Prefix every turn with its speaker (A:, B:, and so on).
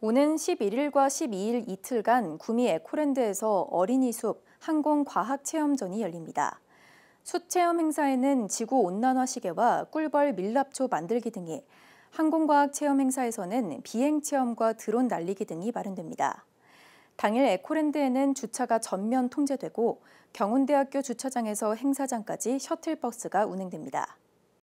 A: 오는 11일과 12일 이틀간 구미 에코랜드에서 어린이 숲 항공과학체험전이 열립니다. 숲체험 행사에는 지구온난화 시계와 꿀벌 밀랍초 만들기 등이 항공과학체험 행사에서는 비행체험과 드론 날리기 등이 마련됩니다. 당일 에코랜드에는 주차가 전면 통제되고 경운대학교 주차장에서 행사장까지 셔틀버스가 운행됩니다.